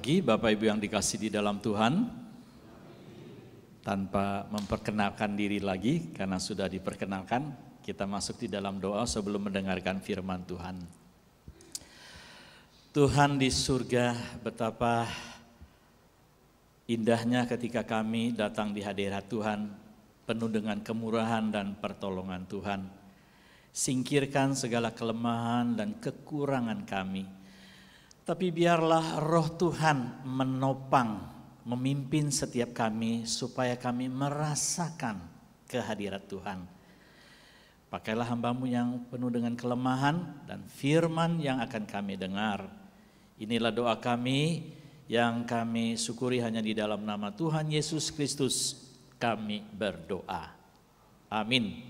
pagi, Bapak Ibu yang dikasih di dalam Tuhan. Tanpa memperkenalkan diri lagi, karena sudah diperkenalkan, kita masuk di dalam doa sebelum mendengarkan firman Tuhan. Tuhan di surga, betapa indahnya ketika kami datang di hadirat Tuhan, penuh dengan kemurahan dan pertolongan Tuhan. Singkirkan segala kelemahan dan kekurangan kami tapi biarlah roh Tuhan menopang, memimpin setiap kami supaya kami merasakan kehadiran Tuhan. Pakailah hambamu yang penuh dengan kelemahan dan firman yang akan kami dengar. Inilah doa kami yang kami syukuri hanya di dalam nama Tuhan Yesus Kristus. Kami berdoa. Amin.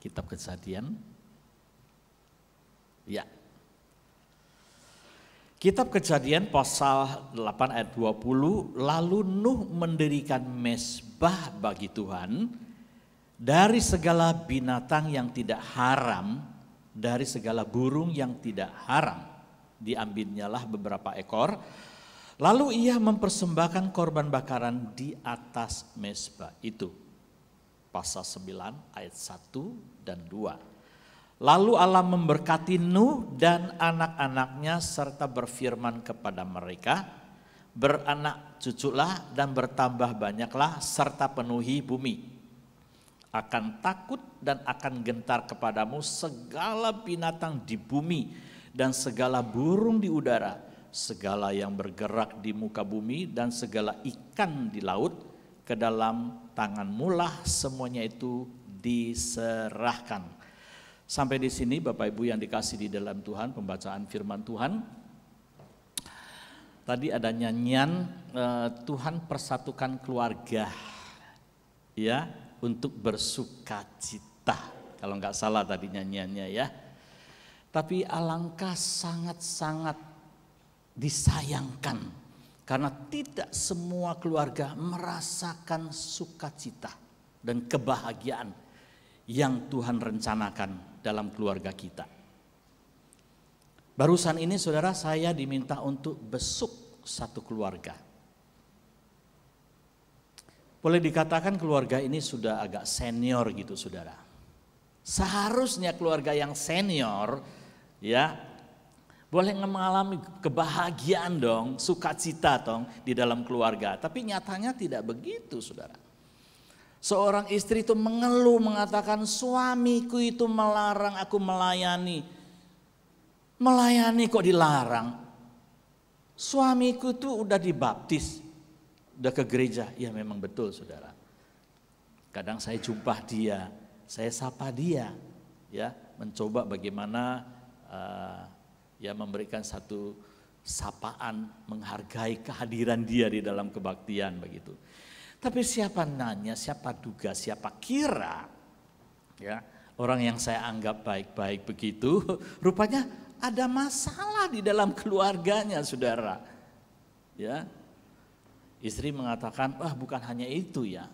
kitab kejadian. Ya. Kitab kejadian pasal 8 ayat 20, lalu Nuh mendirikan mesbah bagi Tuhan dari segala binatang yang tidak haram, dari segala burung yang tidak haram. Diambilnyalah beberapa ekor, lalu ia mempersembahkan korban bakaran di atas mesbah itu pasal 9 ayat 1 dan 2. Lalu Allah memberkati Nuh dan anak-anaknya serta berfirman kepada mereka, beranak cuculah dan bertambah banyaklah serta penuhi bumi. Akan takut dan akan gentar kepadamu segala binatang di bumi dan segala burung di udara, segala yang bergerak di muka bumi dan segala ikan di laut ke dalam Tangan mulah semuanya itu diserahkan. Sampai di sini Bapak Ibu yang dikasih di dalam Tuhan pembacaan firman Tuhan. Tadi ada nyanyian eh, Tuhan persatukan keluarga ya untuk bersuka cita. Kalau nggak salah tadi nyanyiannya ya. Tapi alangkah sangat-sangat disayangkan karena tidak semua keluarga merasakan sukacita dan kebahagiaan yang Tuhan rencanakan dalam keluarga kita. Barusan ini saudara saya diminta untuk besuk satu keluarga. Boleh dikatakan keluarga ini sudah agak senior gitu saudara. Seharusnya keluarga yang senior ya boleh mengalami kebahagiaan dong, sukacita dong di dalam keluarga. Tapi nyatanya tidak begitu saudara. Seorang istri itu mengeluh mengatakan suamiku itu melarang aku melayani. Melayani kok dilarang? Suamiku itu udah dibaptis, udah ke gereja. Ya memang betul saudara. Kadang saya jumpa dia, saya sapa dia, ya mencoba bagaimana uh, ya memberikan satu sapaan menghargai kehadiran dia di dalam kebaktian begitu. Tapi siapa nanya, siapa duga, siapa kira ya orang yang saya anggap baik-baik begitu rupanya ada masalah di dalam keluarganya saudara. Ya. Istri mengatakan, "Wah, bukan hanya itu ya.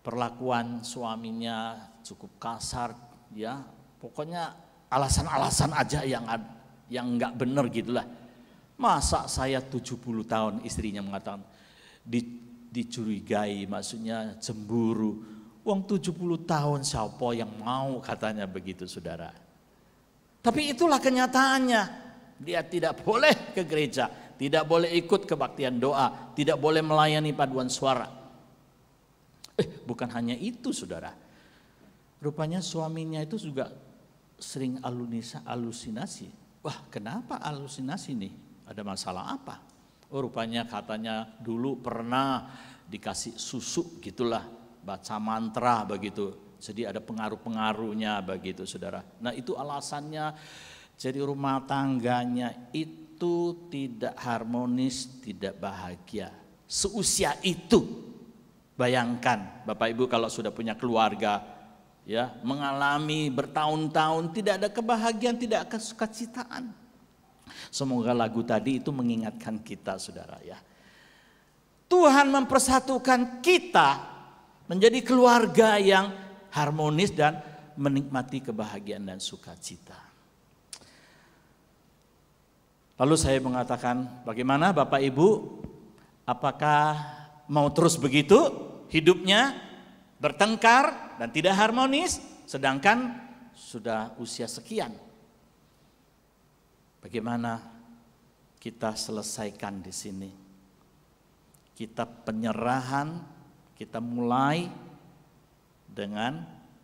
Perlakuan suaminya cukup kasar ya. Pokoknya alasan-alasan aja yang ada yang nggak benar gitulah. Masa saya 70 tahun istrinya mengatakan di, dicurigai maksudnya cemburu. Uang 70 tahun siapa yang mau katanya begitu saudara. Tapi itulah kenyataannya. Dia tidak boleh ke gereja, tidak boleh ikut kebaktian doa, tidak boleh melayani paduan suara. Eh, bukan hanya itu saudara. Rupanya suaminya itu juga sering alunisa, alusinasi wah kenapa alusinasi nih? Ada masalah apa? Oh rupanya katanya dulu pernah dikasih susu gitulah, baca mantra begitu. Jadi ada pengaruh-pengaruhnya begitu saudara. Nah itu alasannya jadi rumah tangganya itu tidak harmonis, tidak bahagia. Seusia itu Bayangkan Bapak Ibu kalau sudah punya keluarga ya mengalami bertahun-tahun tidak ada kebahagiaan, tidak ada kesukacitaan. Semoga lagu tadi itu mengingatkan kita saudara ya. Tuhan mempersatukan kita menjadi keluarga yang harmonis dan menikmati kebahagiaan dan sukacita. Lalu saya mengatakan, bagaimana Bapak Ibu? Apakah mau terus begitu hidupnya? Bertengkar, dan tidak harmonis, sedangkan sudah usia sekian. Bagaimana kita selesaikan di sini? Kita penyerahan, kita mulai dengan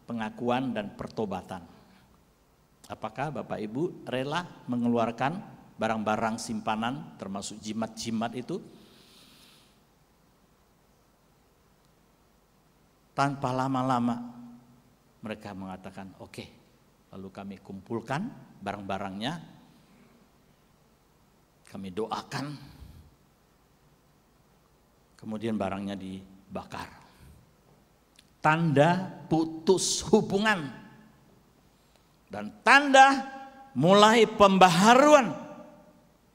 pengakuan dan pertobatan. Apakah Bapak Ibu rela mengeluarkan barang-barang simpanan termasuk jimat-jimat itu Tanpa lama-lama mereka mengatakan, "Oke." Okay. Lalu kami kumpulkan barang-barangnya. Kami doakan. Kemudian barangnya dibakar. Tanda putus hubungan dan tanda mulai pembaharuan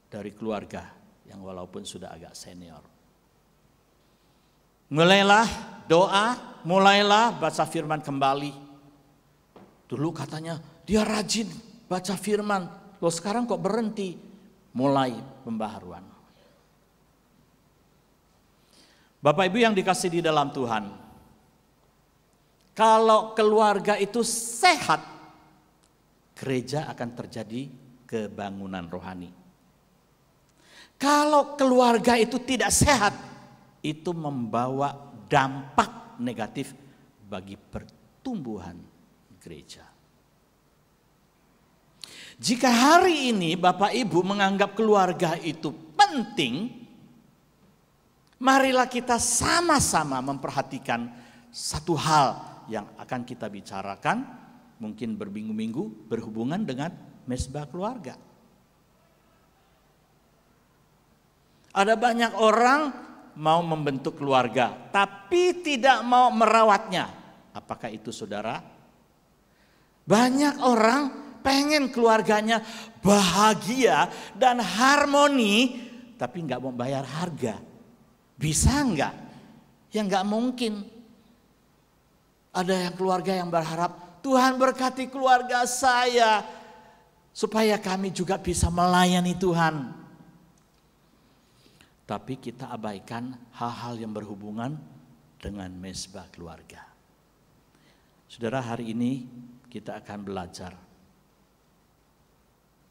dari keluarga yang walaupun sudah agak senior. Mulailah doa mulailah baca firman kembali. Dulu katanya dia rajin baca firman. Loh sekarang kok berhenti? Mulai pembaharuan. Bapak Ibu yang dikasih di dalam Tuhan. Kalau keluarga itu sehat, gereja akan terjadi kebangunan rohani. Kalau keluarga itu tidak sehat, itu membawa dampak negatif bagi pertumbuhan gereja. Jika hari ini Bapak Ibu menganggap keluarga itu penting, marilah kita sama-sama memperhatikan satu hal yang akan kita bicarakan, mungkin berminggu-minggu berhubungan dengan mesbah keluarga. Ada banyak orang mau membentuk keluarga, tapi tidak mau merawatnya. Apakah itu saudara? Banyak orang pengen keluarganya bahagia dan harmoni, tapi nggak mau bayar harga. Bisa nggak? Ya nggak mungkin. Ada yang keluarga yang berharap Tuhan berkati keluarga saya supaya kami juga bisa melayani Tuhan tapi kita abaikan hal-hal yang berhubungan dengan mesbah keluarga. Saudara, hari ini kita akan belajar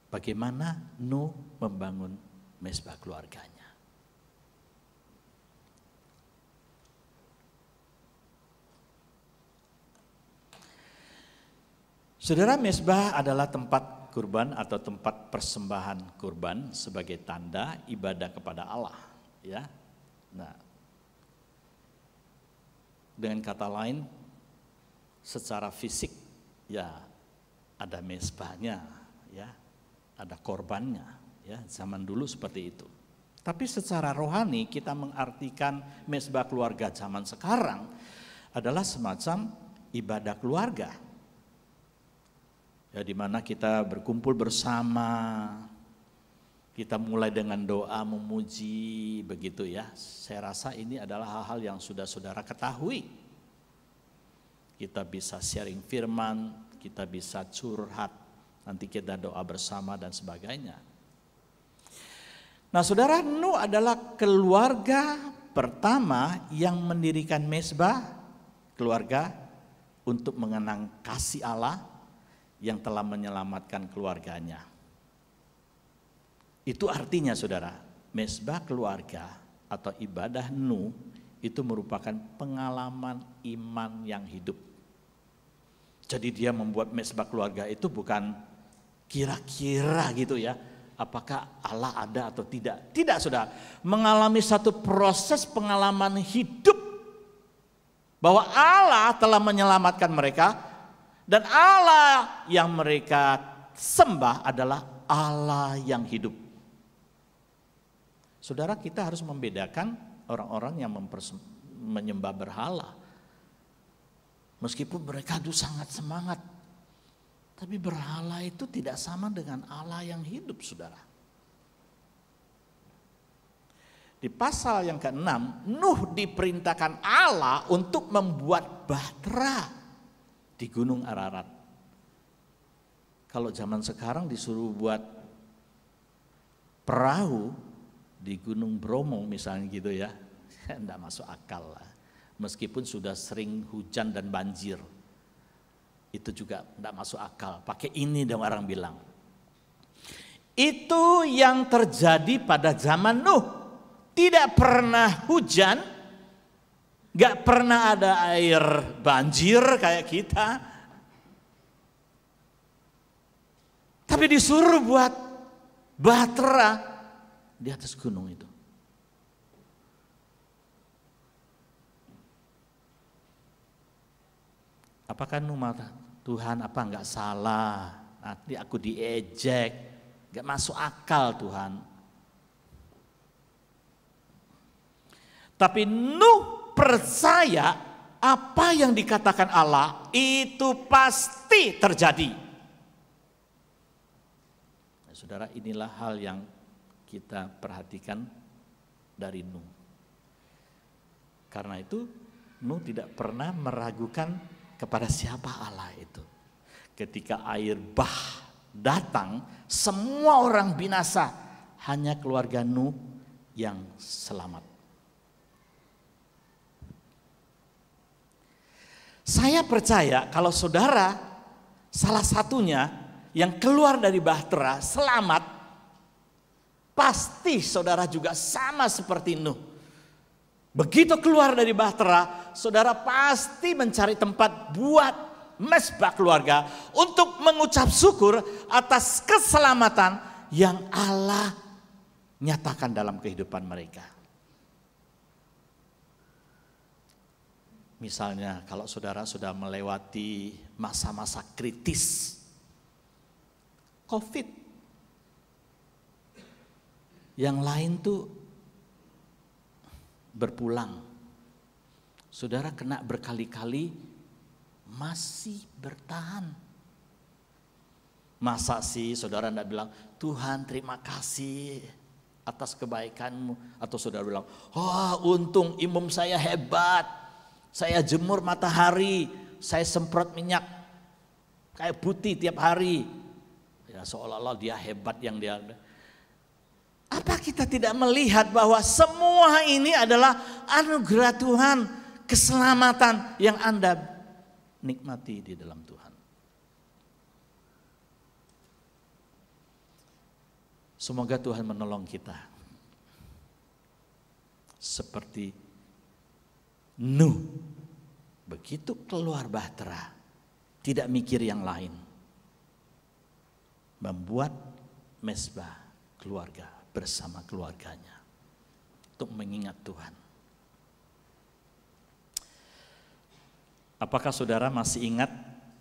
bagaimana nu membangun mesbah keluarganya. Saudara, mesbah adalah tempat kurban atau tempat persembahan kurban sebagai tanda ibadah kepada Allah ya. Nah, dengan kata lain secara fisik ya ada mesbahnya ya, ada korbannya ya, zaman dulu seperti itu. Tapi secara rohani kita mengartikan mesbah keluarga zaman sekarang adalah semacam ibadah keluarga. Ya di mana kita berkumpul bersama, kita mulai dengan doa memuji begitu ya. Saya rasa ini adalah hal-hal yang sudah saudara ketahui. Kita bisa sharing firman, kita bisa curhat, nanti kita doa bersama dan sebagainya. Nah, Saudara Nuh adalah keluarga pertama yang mendirikan mesbah keluarga untuk mengenang kasih Allah yang telah menyelamatkan keluarganya. Itu artinya saudara, mesbah keluarga atau ibadah nu itu merupakan pengalaman iman yang hidup. Jadi dia membuat mesbah keluarga itu bukan kira-kira gitu ya, apakah Allah ada atau tidak. Tidak saudara, mengalami satu proses pengalaman hidup bahwa Allah telah menyelamatkan mereka dan Allah yang mereka sembah adalah Allah yang hidup. Saudara kita harus membedakan orang-orang yang menyembah berhala. Meskipun mereka itu sangat semangat. Tapi berhala itu tidak sama dengan Allah yang hidup saudara. Di pasal yang ke-6, Nuh diperintahkan Allah untuk membuat bahtera di Gunung Ararat. Kalau zaman sekarang disuruh buat perahu, di Gunung Bromo misalnya gitu ya, tidak masuk akal lah. Meskipun sudah sering hujan dan banjir, itu juga tidak masuk akal. Pakai ini dong orang bilang. Itu yang terjadi pada zaman Nuh. Tidak pernah hujan, nggak pernah ada air banjir kayak kita. Tapi disuruh buat batera di atas gunung itu. Apakah Numa Tuhan apa enggak salah? Nanti aku diejek, nggak masuk akal Tuhan. Tapi Nuh percaya apa yang dikatakan Allah itu pasti terjadi. Nah, saudara, inilah hal yang kita perhatikan dari Nuh. Karena itu Nuh tidak pernah meragukan kepada siapa Allah itu. Ketika air bah datang, semua orang binasa, hanya keluarga Nuh yang selamat. Saya percaya kalau saudara salah satunya yang keluar dari bahtera selamat Pasti saudara juga sama seperti Nuh. Begitu keluar dari bahtera, saudara pasti mencari tempat buat mesbah keluarga untuk mengucap syukur atas keselamatan yang Allah nyatakan dalam kehidupan mereka. Misalnya kalau saudara sudah melewati masa-masa kritis COVID yang lain tuh berpulang. Saudara kena berkali-kali masih bertahan. Masa sih saudara tidak bilang, Tuhan terima kasih atas kebaikanmu. Atau saudara bilang, oh untung imum saya hebat. Saya jemur matahari, saya semprot minyak kayak putih tiap hari. Ya seolah-olah dia hebat yang dia apa kita tidak melihat bahwa semua ini adalah anugerah Tuhan, keselamatan yang Anda nikmati di dalam Tuhan? Semoga Tuhan menolong kita. Seperti Nuh begitu keluar bahtera, tidak mikir yang lain. Membuat mesbah keluarga bersama keluarganya untuk mengingat Tuhan. Apakah saudara masih ingat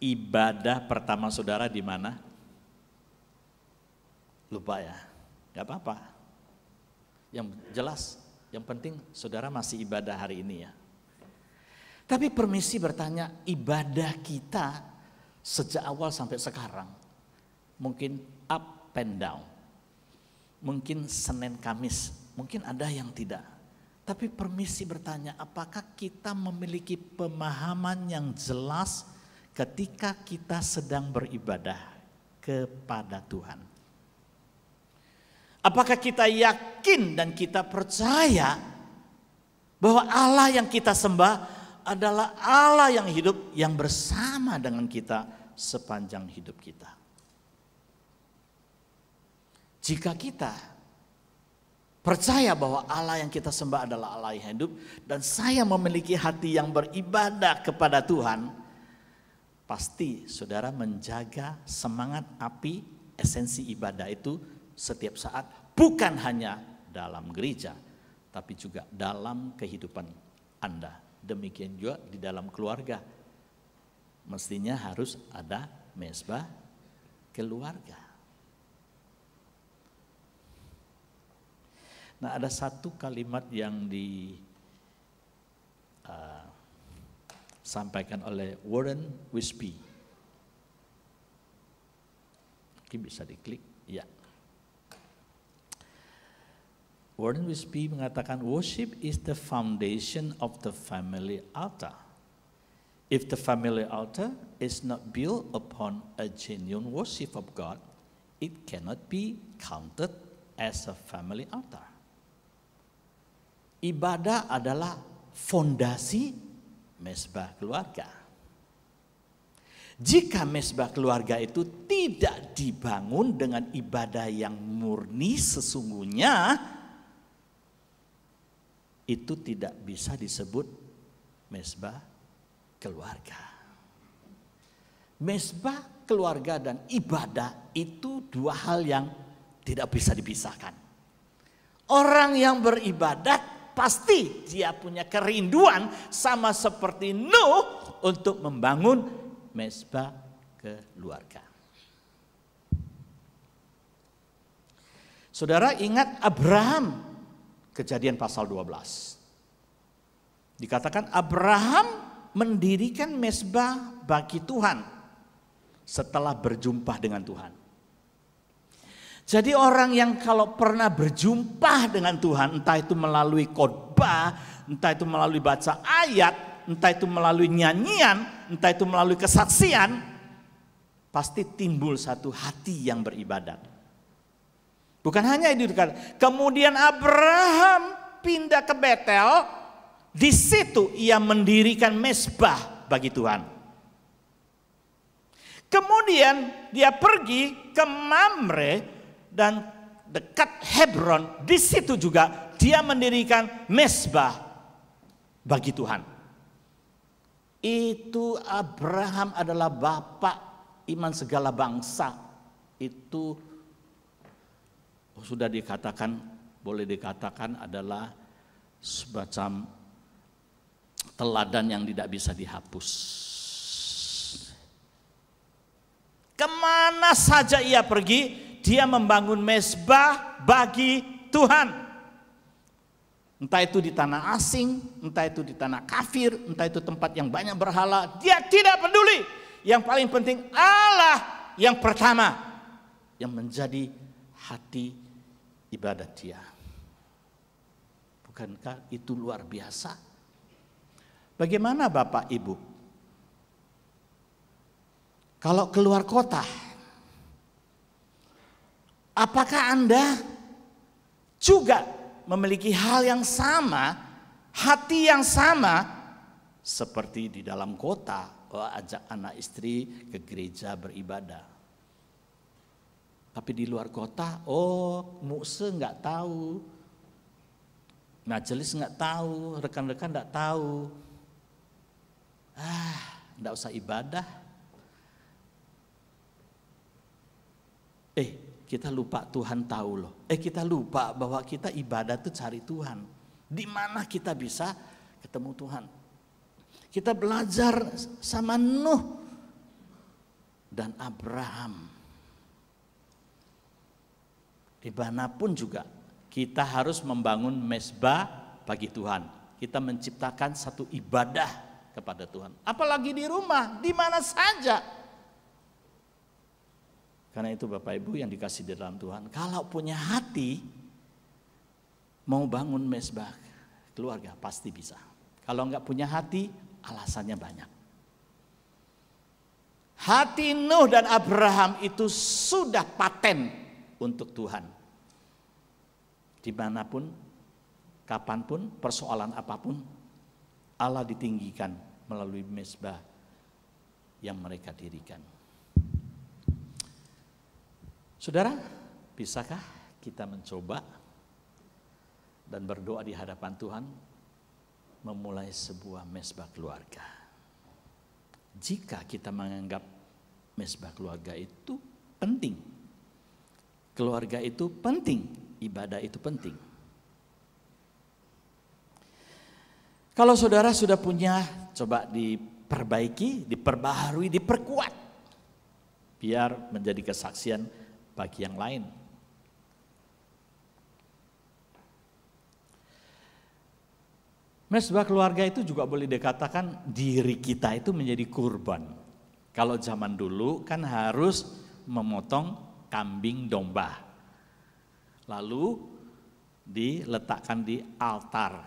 ibadah pertama saudara di mana? Lupa ya, gak apa-apa. Yang jelas, yang penting saudara masih ibadah hari ini ya. Tapi permisi bertanya, ibadah kita sejak awal sampai sekarang mungkin up and down mungkin Senin Kamis, mungkin ada yang tidak. Tapi permisi bertanya, apakah kita memiliki pemahaman yang jelas ketika kita sedang beribadah kepada Tuhan? Apakah kita yakin dan kita percaya bahwa Allah yang kita sembah adalah Allah yang hidup yang bersama dengan kita sepanjang hidup kita? Jika kita percaya bahwa Allah yang kita sembah adalah Allah yang hidup dan saya memiliki hati yang beribadah kepada Tuhan, pasti saudara menjaga semangat api esensi ibadah itu setiap saat bukan hanya dalam gereja tapi juga dalam kehidupan Anda. Demikian juga di dalam keluarga. Mestinya harus ada mesbah keluarga. Nah ada satu kalimat yang di uh, sampaikan oleh Warren Wispy. Mungkin bisa diklik, ya. Warren Wispy mengatakan worship is the foundation of the family altar. If the family altar is not built upon a genuine worship of God, it cannot be counted as a family altar. Ibadah adalah fondasi mesbah keluarga. Jika mesbah keluarga itu tidak dibangun dengan ibadah yang murni sesungguhnya, itu tidak bisa disebut mesbah keluarga. Mesbah keluarga dan ibadah itu dua hal yang tidak bisa dipisahkan. Orang yang beribadah pasti dia punya kerinduan sama seperti Nuh untuk membangun mesbah keluarga. Saudara ingat Abraham kejadian pasal 12. Dikatakan Abraham mendirikan mesbah bagi Tuhan setelah berjumpa dengan Tuhan. Jadi orang yang kalau pernah berjumpa dengan Tuhan, entah itu melalui khotbah, entah itu melalui baca ayat, entah itu melalui nyanyian, entah itu melalui kesaksian, pasti timbul satu hati yang beribadat. Bukan hanya itu, kemudian Abraham pindah ke Betel, di situ ia mendirikan mesbah bagi Tuhan. Kemudian dia pergi ke Mamre dan dekat Hebron, di situ juga dia mendirikan mesbah bagi Tuhan. Itu Abraham adalah bapak iman segala bangsa. Itu oh, sudah dikatakan, boleh dikatakan adalah semacam teladan yang tidak bisa dihapus. Kemana saja ia pergi, dia membangun mesbah bagi Tuhan. Entah itu di tanah asing, entah itu di tanah kafir, entah itu tempat yang banyak berhala, dia tidak peduli. Yang paling penting Allah yang pertama yang menjadi hati ibadat dia. Bukankah itu luar biasa? Bagaimana Bapak Ibu? Kalau keluar kota, Apakah Anda juga memiliki hal yang sama, hati yang sama seperti di dalam kota, oh, ajak anak istri ke gereja beribadah. Tapi di luar kota, oh mukse nggak tahu, majelis nggak tahu, rekan-rekan nggak tahu. Ah, nggak usah ibadah. Eh, kita lupa Tuhan tahu loh. Eh kita lupa bahwa kita ibadah itu cari Tuhan. Di mana kita bisa ketemu Tuhan. Kita belajar sama Nuh dan Abraham. Di mana pun juga kita harus membangun mesbah bagi Tuhan. Kita menciptakan satu ibadah kepada Tuhan. Apalagi di rumah, di mana saja karena itu Bapak Ibu yang dikasih di dalam Tuhan, kalau punya hati mau bangun mesbah keluarga pasti bisa. Kalau nggak punya hati, alasannya banyak. Hati Nuh dan Abraham itu sudah paten untuk Tuhan. Dimanapun, kapanpun, persoalan apapun, Allah ditinggikan melalui mesbah yang mereka dirikan. Saudara, bisakah kita mencoba dan berdoa di hadapan Tuhan memulai sebuah mesbah keluarga? Jika kita menganggap mesbah keluarga itu penting, keluarga itu penting, ibadah itu penting. Kalau saudara sudah punya, coba diperbaiki, diperbaharui, diperkuat. Biar menjadi kesaksian bagi yang lain. Mesbah keluarga itu juga boleh dikatakan diri kita itu menjadi kurban. Kalau zaman dulu kan harus memotong kambing domba. Lalu diletakkan di altar.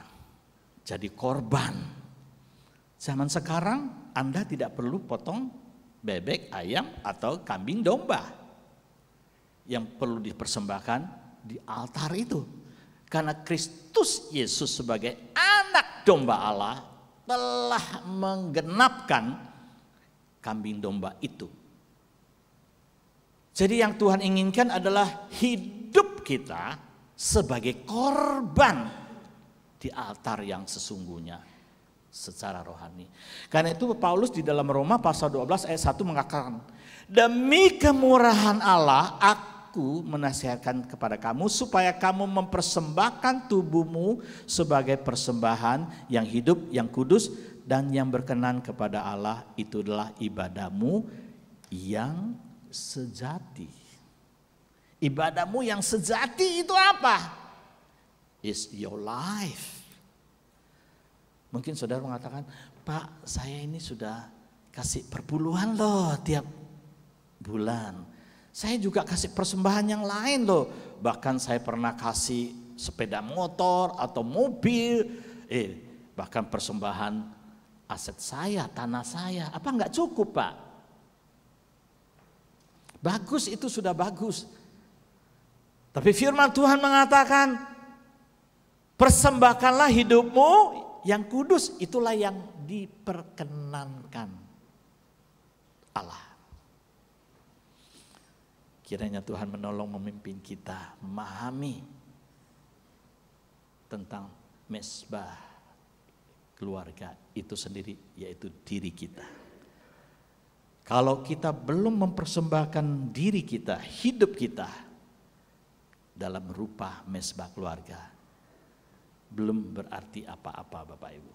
Jadi korban. Zaman sekarang Anda tidak perlu potong bebek, ayam atau kambing domba yang perlu dipersembahkan di altar itu. Karena Kristus Yesus sebagai anak domba Allah telah menggenapkan kambing domba itu. Jadi yang Tuhan inginkan adalah hidup kita sebagai korban di altar yang sesungguhnya secara rohani. Karena itu Paulus di dalam Roma pasal 12 ayat 1 mengatakan, demi kemurahan Allah aku aku menasihatkan kepada kamu supaya kamu mempersembahkan tubuhmu sebagai persembahan yang hidup, yang kudus dan yang berkenan kepada Allah itu adalah ibadahmu yang sejati. Ibadahmu yang sejati itu apa? Is your life. Mungkin saudara mengatakan, Pak saya ini sudah kasih perpuluhan loh tiap bulan. Saya juga kasih persembahan yang lain loh. Bahkan saya pernah kasih sepeda motor atau mobil. Eh, bahkan persembahan aset saya, tanah saya. Apa enggak cukup Pak? Bagus itu sudah bagus. Tapi firman Tuhan mengatakan, persembahkanlah hidupmu yang kudus, itulah yang diperkenankan Allah. Kiranya Tuhan menolong memimpin kita memahami tentang mesbah keluarga itu sendiri yaitu diri kita. Kalau kita belum mempersembahkan diri kita, hidup kita dalam rupa mesbah keluarga, belum berarti apa-apa Bapak Ibu.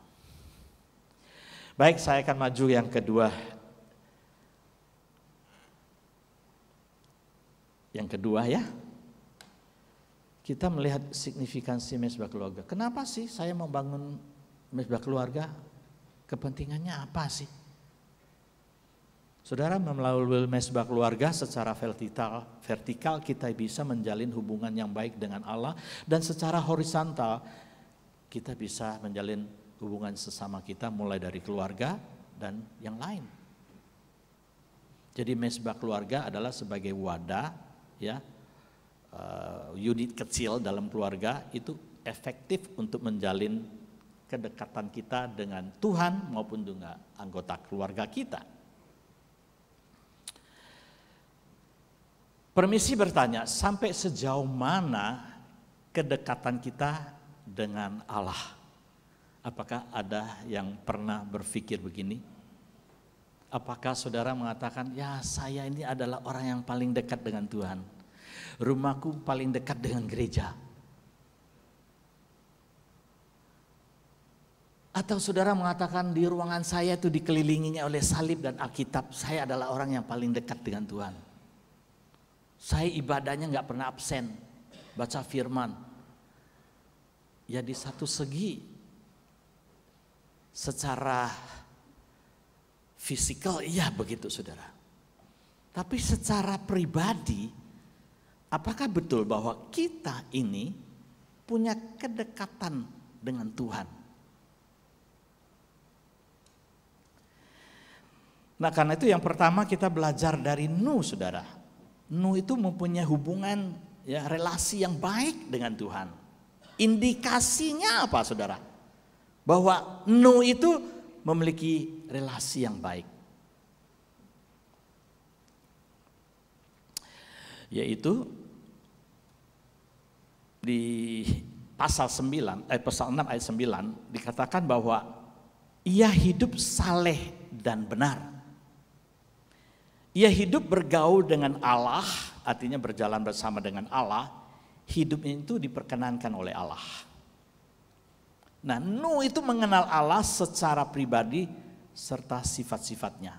Baik, saya akan maju yang kedua Yang kedua ya, kita melihat signifikansi mesbah keluarga. Kenapa sih saya membangun mesbah keluarga? Kepentingannya apa sih? Saudara melalui mesbah keluarga secara vertikal, vertikal kita bisa menjalin hubungan yang baik dengan Allah dan secara horizontal kita bisa menjalin hubungan sesama kita mulai dari keluarga dan yang lain. Jadi mesbah keluarga adalah sebagai wadah ya eh, unit kecil dalam keluarga itu efektif untuk menjalin kedekatan kita dengan Tuhan maupun juga anggota keluarga kita. Permisi bertanya, sampai sejauh mana kedekatan kita dengan Allah? Apakah ada yang pernah berpikir begini? apakah saudara mengatakan, ya saya ini adalah orang yang paling dekat dengan Tuhan. Rumahku paling dekat dengan gereja. Atau saudara mengatakan di ruangan saya itu dikelilinginya oleh salib dan Alkitab. Saya adalah orang yang paling dekat dengan Tuhan. Saya ibadahnya nggak pernah absen. Baca firman. Ya di satu segi secara fisikal iya begitu saudara. Tapi secara pribadi apakah betul bahwa kita ini punya kedekatan dengan Tuhan? Nah karena itu yang pertama kita belajar dari Nu, saudara. Nu itu mempunyai hubungan ya relasi yang baik dengan Tuhan. Indikasinya apa saudara? Bahwa Nu itu memiliki relasi yang baik. Yaitu di pasal 9 eh pasal 6 ayat 9 dikatakan bahwa ia hidup saleh dan benar. Ia hidup bergaul dengan Allah, artinya berjalan bersama dengan Allah. Hidupnya itu diperkenankan oleh Allah. Nah Nuh itu mengenal Allah secara pribadi serta sifat-sifatnya.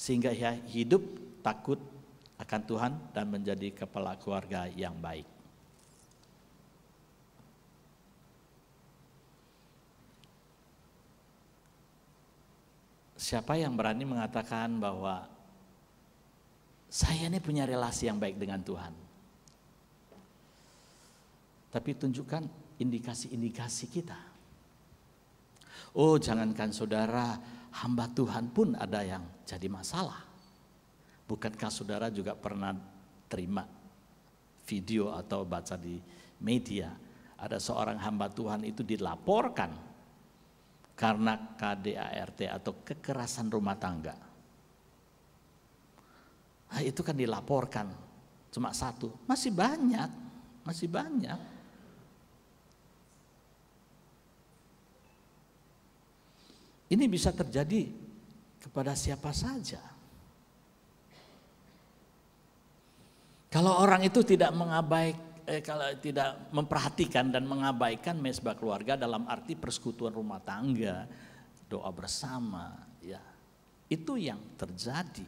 Sehingga ia hidup takut akan Tuhan dan menjadi kepala keluarga yang baik. Siapa yang berani mengatakan bahwa saya ini punya relasi yang baik dengan Tuhan? Tapi tunjukkan indikasi-indikasi kita Oh jangankan saudara, hamba Tuhan pun ada yang jadi masalah. Bukankah saudara juga pernah terima video atau baca di media. Ada seorang hamba Tuhan itu dilaporkan karena KDART atau kekerasan rumah tangga. Nah, itu kan dilaporkan cuma satu, masih banyak, masih banyak. Ini bisa terjadi kepada siapa saja. Kalau orang itu tidak mengabaik, eh, kalau tidak memperhatikan dan mengabaikan mesbah keluarga dalam arti persekutuan rumah tangga, doa bersama, ya itu yang terjadi.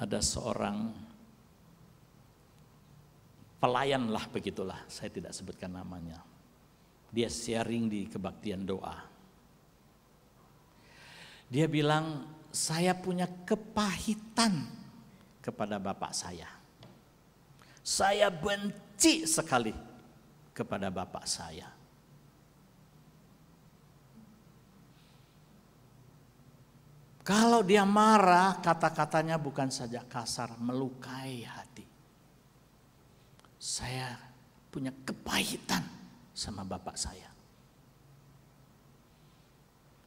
Ada seorang pelayan lah begitulah, saya tidak sebutkan namanya. Dia sharing di kebaktian doa. Dia bilang, saya punya kepahitan kepada bapak saya. Saya benci sekali kepada bapak saya. Kalau dia marah, kata-katanya bukan saja kasar, melukai hati saya punya kepahitan sama bapak saya.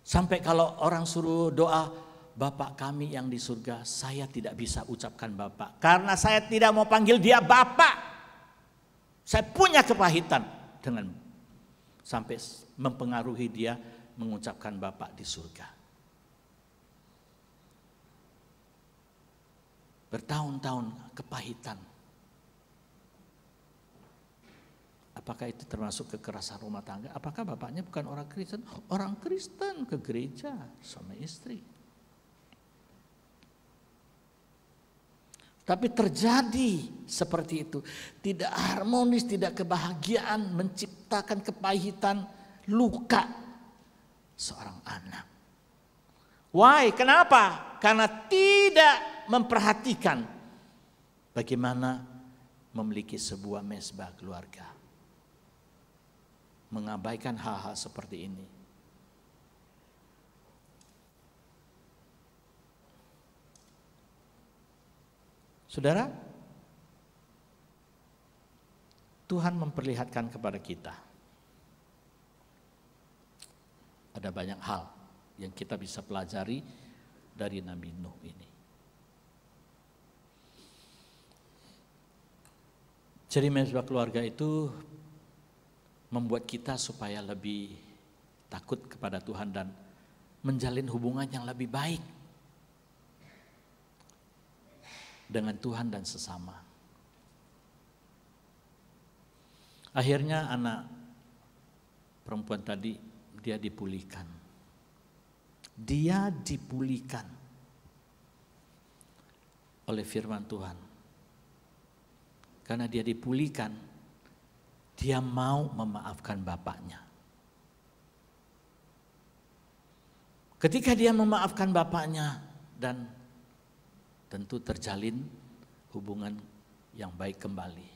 Sampai kalau orang suruh doa, Bapak kami yang di surga, saya tidak bisa ucapkan Bapak. Karena saya tidak mau panggil dia Bapak. Saya punya kepahitan dengan sampai mempengaruhi dia mengucapkan Bapak di surga. Bertahun-tahun kepahitan Apakah itu termasuk kekerasan rumah tangga? Apakah bapaknya bukan orang Kristen? Orang Kristen ke gereja sama istri. Tapi terjadi seperti itu. Tidak harmonis, tidak kebahagiaan, menciptakan kepahitan, luka seorang anak. Why? Kenapa? Karena tidak memperhatikan bagaimana memiliki sebuah mesbah keluarga mengabaikan hal-hal seperti ini. Saudara, Tuhan memperlihatkan kepada kita ada banyak hal yang kita bisa pelajari dari Nabi Nuh ini. Jadi mesbah keluarga itu membuat kita supaya lebih takut kepada Tuhan dan menjalin hubungan yang lebih baik dengan Tuhan dan sesama. Akhirnya anak perempuan tadi dia dipulihkan. Dia dipulihkan oleh firman Tuhan. Karena dia dipulihkan, dia mau memaafkan bapaknya. Ketika dia memaafkan bapaknya dan tentu terjalin hubungan yang baik kembali.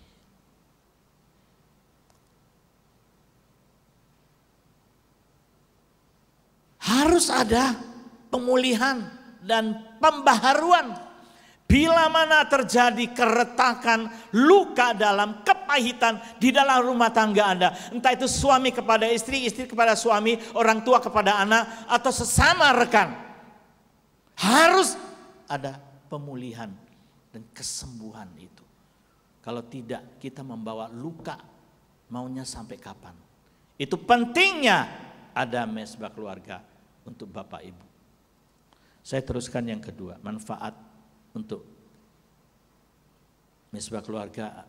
Harus ada pemulihan dan pembaharuan Bila mana terjadi keretakan, luka dalam kepahitan di dalam rumah tangga Anda, entah itu suami kepada istri, istri kepada suami, orang tua kepada anak, atau sesama rekan, harus ada pemulihan dan kesembuhan itu. Kalau tidak, kita membawa luka maunya sampai kapan? Itu pentingnya ada mesbah keluarga untuk Bapak Ibu. Saya teruskan yang kedua, manfaat untuk misbah keluarga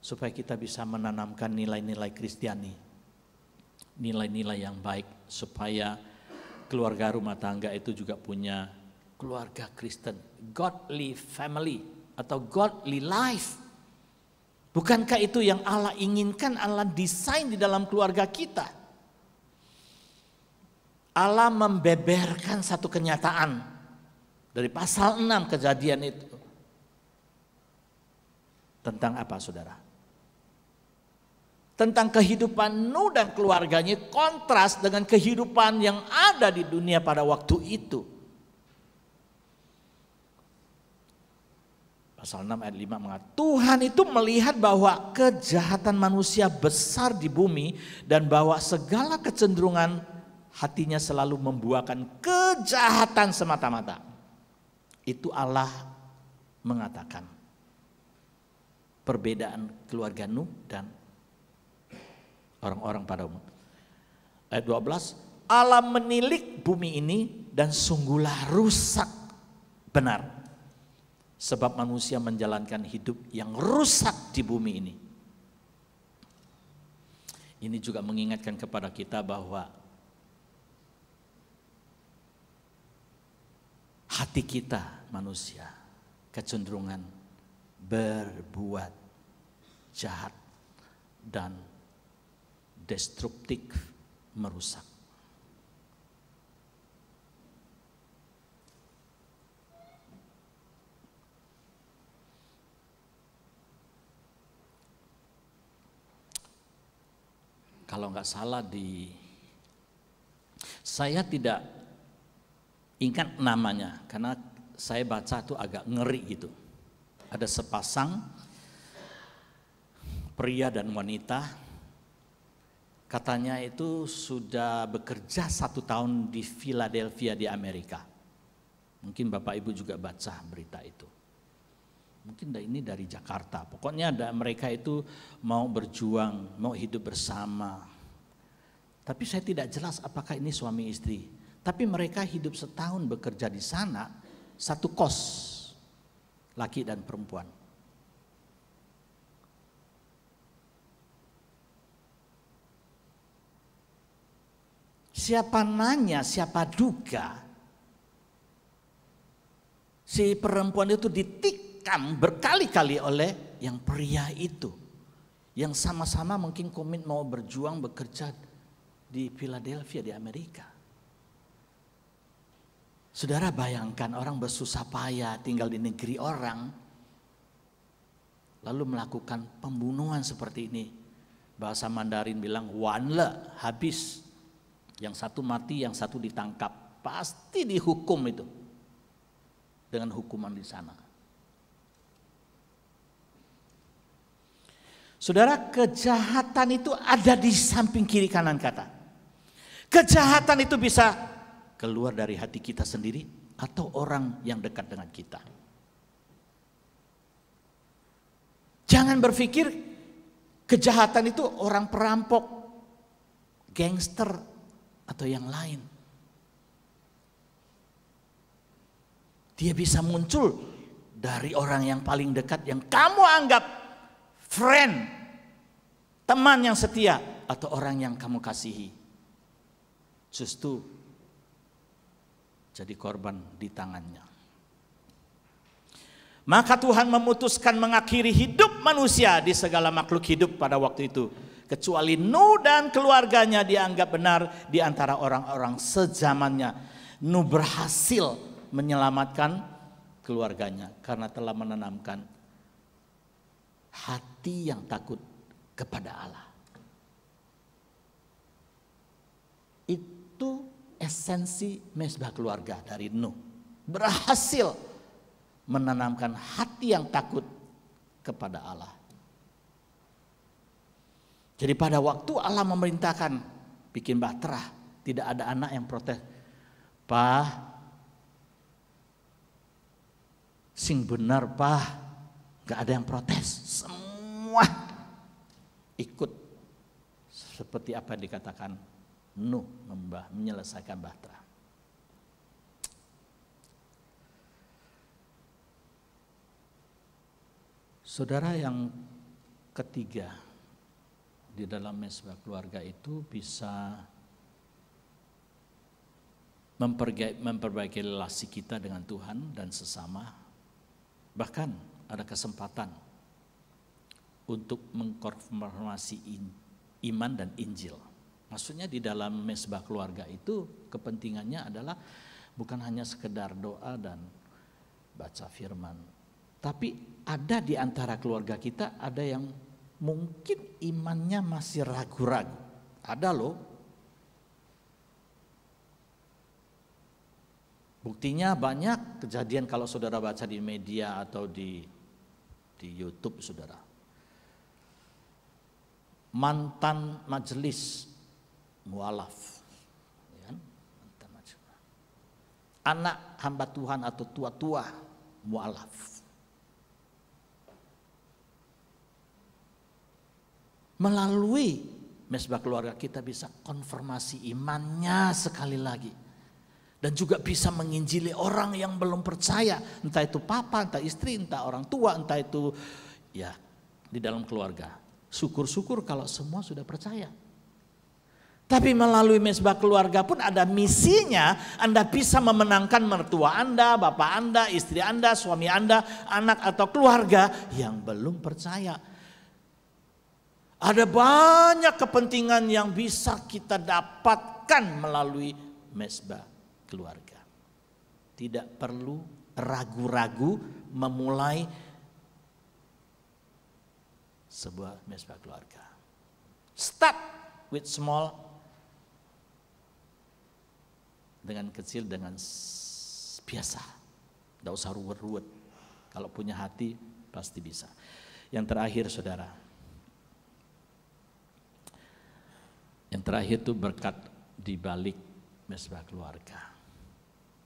supaya kita bisa menanamkan nilai-nilai Kristiani, nilai-nilai yang baik supaya keluarga rumah tangga itu juga punya keluarga Kristen, godly family atau godly life. Bukankah itu yang Allah inginkan, Allah desain di dalam keluarga kita? Allah membeberkan satu kenyataan dari pasal 6 kejadian itu. Tentang apa saudara? Tentang kehidupan Nuh dan keluarganya kontras dengan kehidupan yang ada di dunia pada waktu itu. Pasal 6 ayat 5 mengatakan, Tuhan itu melihat bahwa kejahatan manusia besar di bumi dan bahwa segala kecenderungan hatinya selalu membuahkan kejahatan semata-mata. Itu Allah mengatakan perbedaan keluarga Nuh dan orang-orang pada umum. Ayat 12, Allah menilik bumi ini dan sungguhlah rusak benar. Sebab manusia menjalankan hidup yang rusak di bumi ini. Ini juga mengingatkan kepada kita bahwa hati kita manusia kecenderungan berbuat jahat dan destruktif merusak. Kalau nggak salah di saya tidak ingat namanya karena saya baca itu agak ngeri gitu. Ada sepasang pria dan wanita, katanya itu sudah bekerja satu tahun di Philadelphia di Amerika. Mungkin Bapak Ibu juga baca berita itu. Mungkin ini dari Jakarta. Pokoknya ada mereka itu mau berjuang, mau hidup bersama. Tapi saya tidak jelas apakah ini suami istri. Tapi mereka hidup setahun bekerja di sana, satu kos laki dan perempuan. Siapa nanya, siapa duga si perempuan itu ditikam berkali-kali oleh yang pria itu. Yang sama-sama mungkin komit mau berjuang bekerja di Philadelphia di Amerika. Saudara bayangkan orang bersusah payah tinggal di negeri orang lalu melakukan pembunuhan seperti ini. Bahasa Mandarin bilang wanle, habis. Yang satu mati, yang satu ditangkap, pasti dihukum itu. Dengan hukuman di sana. Saudara, kejahatan itu ada di samping kiri kanan kata. Kejahatan itu bisa keluar dari hati kita sendiri atau orang yang dekat dengan kita. Jangan berpikir kejahatan itu orang perampok, gangster, atau yang lain. Dia bisa muncul dari orang yang paling dekat yang kamu anggap friend, teman yang setia, atau orang yang kamu kasihi. Justru jadi korban di tangannya. Maka Tuhan memutuskan mengakhiri hidup manusia di segala makhluk hidup pada waktu itu. Kecuali Nuh dan keluarganya dianggap benar di antara orang-orang sejamannya. Nuh berhasil menyelamatkan keluarganya karena telah menanamkan hati yang takut kepada Allah esensi mesbah keluarga dari Nuh. Berhasil menanamkan hati yang takut kepada Allah. Jadi pada waktu Allah memerintahkan bikin bahtera, tidak ada anak yang protes. Pak, sing benar pak, nggak ada yang protes. Semua ikut seperti apa yang dikatakan Nuh membah, menyelesaikan bahtera. Saudara yang ketiga di dalam mesbah keluarga itu bisa memperbaiki, memperbaiki relasi kita dengan Tuhan dan sesama. Bahkan ada kesempatan untuk mengkonfirmasi iman dan Injil. Maksudnya di dalam mesbah keluarga itu kepentingannya adalah bukan hanya sekedar doa dan baca firman. Tapi ada di antara keluarga kita ada yang mungkin imannya masih ragu-ragu. Ada loh. Buktinya banyak kejadian kalau saudara baca di media atau di di YouTube saudara. Mantan majelis mualaf. Ya, Anak hamba Tuhan atau tua-tua mualaf. Melalui mesbah keluarga kita bisa konfirmasi imannya sekali lagi. Dan juga bisa menginjili orang yang belum percaya. Entah itu papa, entah istri, entah orang tua, entah itu ya di dalam keluarga. Syukur-syukur kalau semua sudah percaya. Tapi melalui mesbah keluarga pun ada misinya, Anda bisa memenangkan mertua Anda, bapak Anda, istri Anda, suami Anda, anak atau keluarga yang belum percaya. Ada banyak kepentingan yang bisa kita dapatkan melalui mesbah keluarga. Tidak perlu ragu-ragu memulai sebuah mesbah keluarga. Start with small dengan kecil dengan biasa. Tidak usah ruwet-ruwet. Kalau punya hati pasti bisa. Yang terakhir saudara. Yang terakhir itu berkat di balik mesbah keluarga.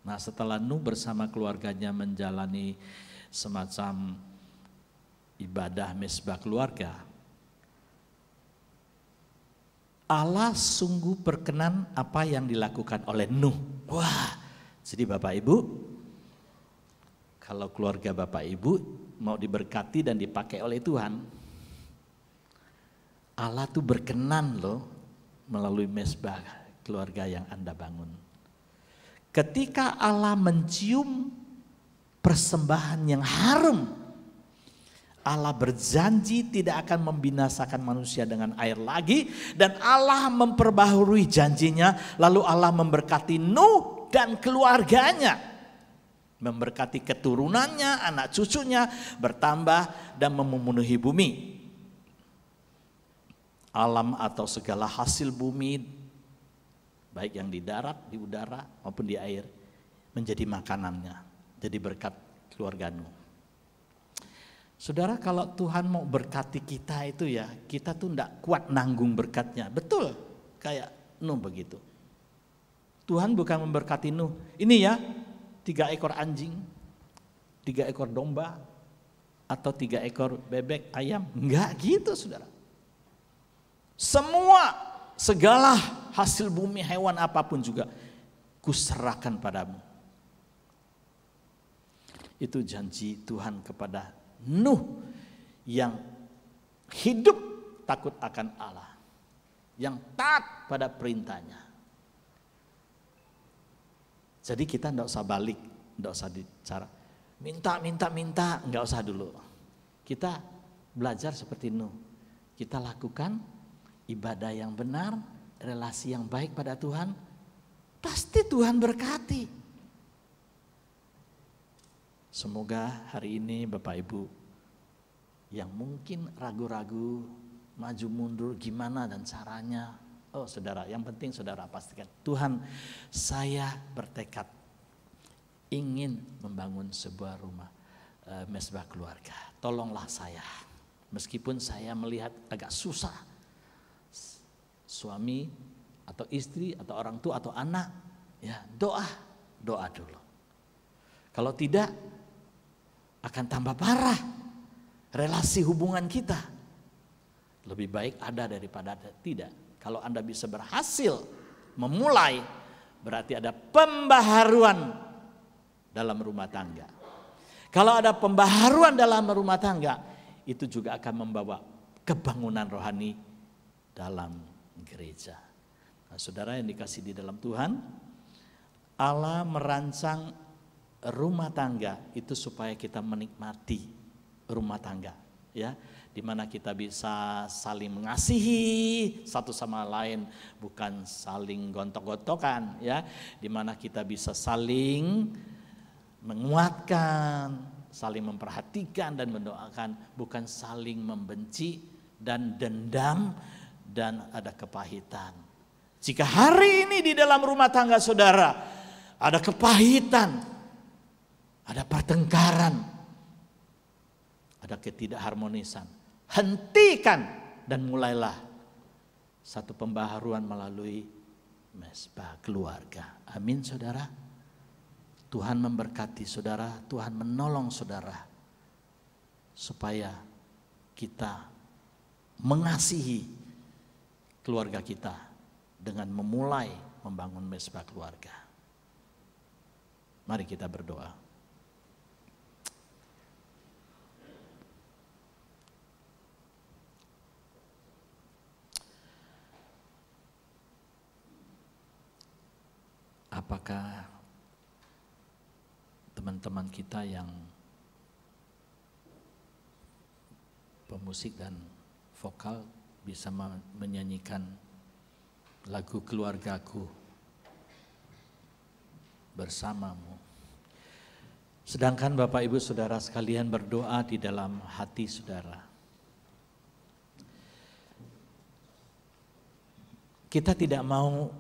Nah setelah Nuh bersama keluarganya menjalani semacam ibadah mesbah keluarga, Allah sungguh berkenan apa yang dilakukan oleh Nuh. Wah, jadi Bapak Ibu, kalau keluarga Bapak Ibu mau diberkati dan dipakai oleh Tuhan, Allah tuh berkenan loh melalui mesbah keluarga yang Anda bangun. Ketika Allah mencium persembahan yang harum Allah berjanji tidak akan membinasakan manusia dengan air lagi dan Allah memperbaharui janjinya lalu Allah memberkati Nuh dan keluarganya memberkati keturunannya, anak cucunya bertambah dan memenuhi bumi. Alam atau segala hasil bumi baik yang di darat, di udara maupun di air menjadi makanannya, jadi berkat keluarga Nuh. Saudara kalau Tuhan mau berkati kita itu ya, kita tuh tidak kuat nanggung berkatnya. Betul, kayak Nuh begitu. Tuhan bukan memberkati Nuh. Ini ya, tiga ekor anjing, tiga ekor domba, atau tiga ekor bebek ayam. Enggak gitu saudara. Semua, segala hasil bumi hewan apapun juga, kuserahkan padamu. Itu janji Tuhan kepada Nuh yang hidup takut akan Allah, yang taat pada perintahnya. Jadi kita tidak usah balik, tidak usah bicara minta, minta, minta, nggak usah dulu. Kita belajar seperti Nuh. Kita lakukan ibadah yang benar, relasi yang baik pada Tuhan, pasti Tuhan berkati. Semoga hari ini Bapak Ibu yang mungkin ragu-ragu maju mundur gimana dan caranya. Oh saudara, yang penting saudara pastikan Tuhan saya bertekad ingin membangun sebuah rumah e, mesbah keluarga. Tolonglah saya. Meskipun saya melihat agak susah suami atau istri atau orang tua atau anak ya doa doa dulu. Kalau tidak akan tambah parah relasi hubungan kita. Lebih baik ada daripada ada. tidak. Kalau Anda bisa berhasil memulai, berarti ada pembaharuan dalam rumah tangga. Kalau ada pembaharuan dalam rumah tangga, itu juga akan membawa kebangunan rohani dalam gereja. Nah, saudara yang dikasih di dalam Tuhan, Allah merancang rumah tangga itu supaya kita menikmati rumah tangga ya di mana kita bisa saling mengasihi satu sama lain bukan saling gontok-gontokan ya di mana kita bisa saling menguatkan saling memperhatikan dan mendoakan bukan saling membenci dan dendam dan ada kepahitan jika hari ini di dalam rumah tangga saudara ada kepahitan ada pertengkaran. Ada ketidakharmonisan. Hentikan dan mulailah satu pembaharuan melalui mesbah keluarga. Amin saudara. Tuhan memberkati saudara, Tuhan menolong saudara supaya kita mengasihi keluarga kita dengan memulai membangun mesbah keluarga. Mari kita berdoa. apakah teman-teman kita yang pemusik dan vokal bisa menyanyikan lagu keluargaku bersamamu. Sedangkan Bapak Ibu Saudara sekalian berdoa di dalam hati saudara. Kita tidak mau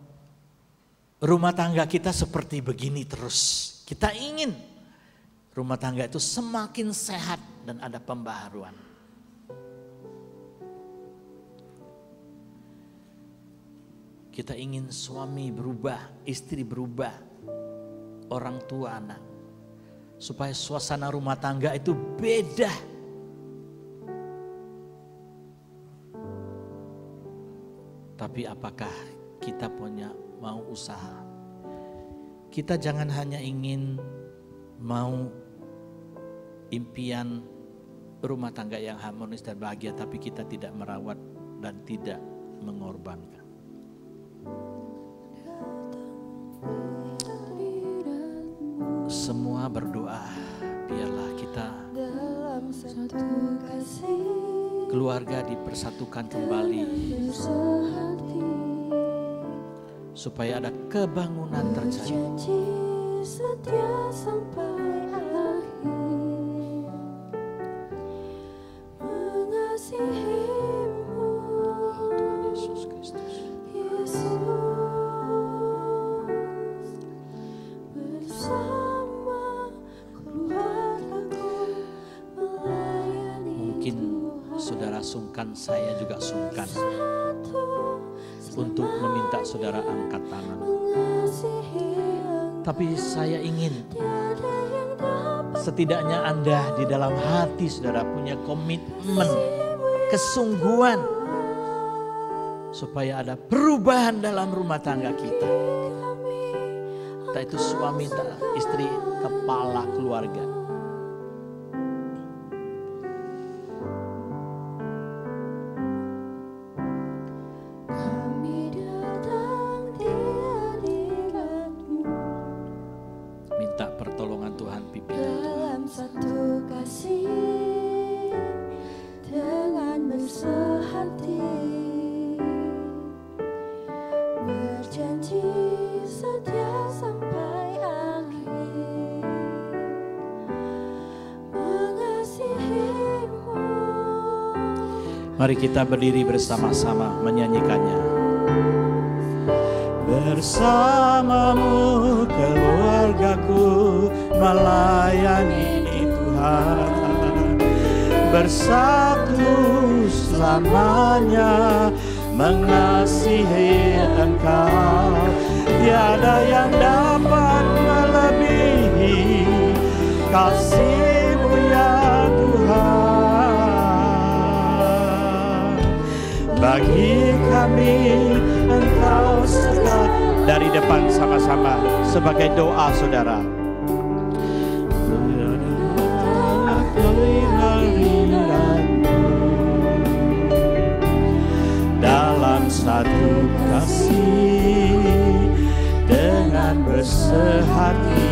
rumah tangga kita seperti begini terus. Kita ingin rumah tangga itu semakin sehat dan ada pembaharuan. Kita ingin suami berubah, istri berubah, orang tua anak. Supaya suasana rumah tangga itu beda. Tapi apakah kita punya mau usaha. Kita jangan hanya ingin mau impian rumah tangga yang harmonis dan bahagia tapi kita tidak merawat dan tidak mengorbankan. Semua berdoa, biarlah kita keluarga dipersatukan kembali supaya ada kebangunan terjadi. Janji setia sampai Tapi saya ingin setidaknya Anda di dalam hati saudara punya komitmen, kesungguhan. Supaya ada perubahan dalam rumah tangga kita. Tak itu suami, tak istri, kepala keluarga Mari kita berdiri bersama-sama menyanyikannya. Bersamamu keluargaku melayani Tuhan. Bersatu selamanya mengasihi Engkau. Tiada yang dapat melebihi kasih bagi kami engkau serta dari depan sama-sama sebagai doa saudara dalam satu kasih dengan bersehati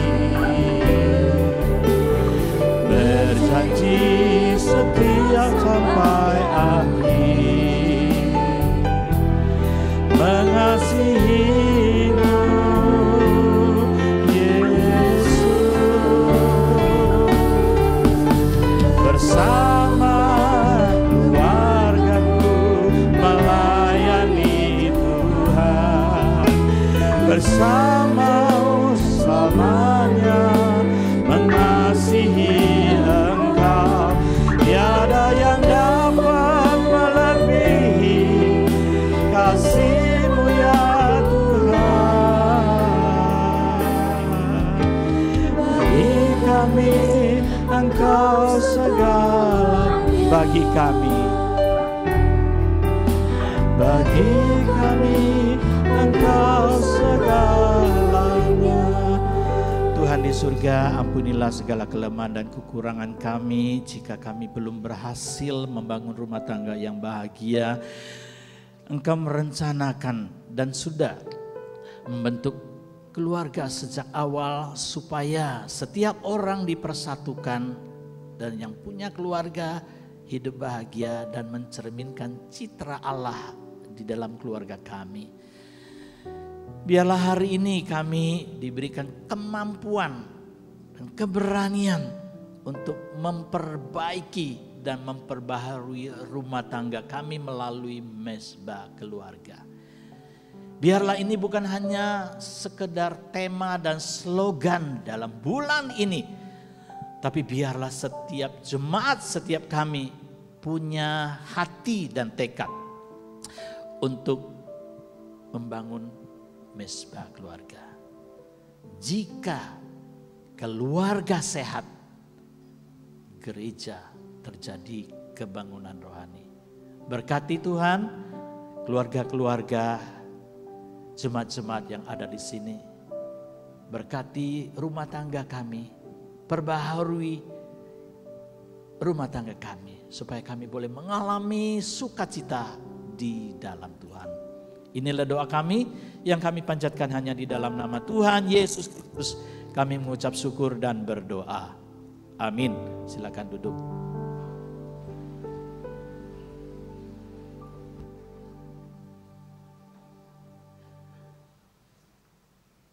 kami bagi kami engkau segalanya Tuhan di surga ampunilah segala kelemahan dan kekurangan kami jika kami belum berhasil membangun rumah tangga yang bahagia Engkau merencanakan dan sudah membentuk keluarga sejak awal supaya setiap orang dipersatukan dan yang punya keluarga hidup bahagia dan mencerminkan citra Allah di dalam keluarga kami. Biarlah hari ini kami diberikan kemampuan dan keberanian untuk memperbaiki dan memperbaharui rumah tangga kami melalui mesbah keluarga. Biarlah ini bukan hanya sekedar tema dan slogan dalam bulan ini, tapi biarlah setiap jemaat, setiap kami punya hati dan tekad untuk membangun mesbah keluarga. Jika keluarga sehat, gereja terjadi kebangunan rohani. Berkati Tuhan, keluarga-keluarga, jemaat-jemaat yang ada di sini. Berkati rumah tangga kami, perbaharui rumah tangga kami supaya kami boleh mengalami sukacita di dalam Tuhan. Inilah doa kami yang kami panjatkan hanya di dalam nama Tuhan Yesus Kristus. Kami mengucap syukur dan berdoa. Amin. Silakan duduk.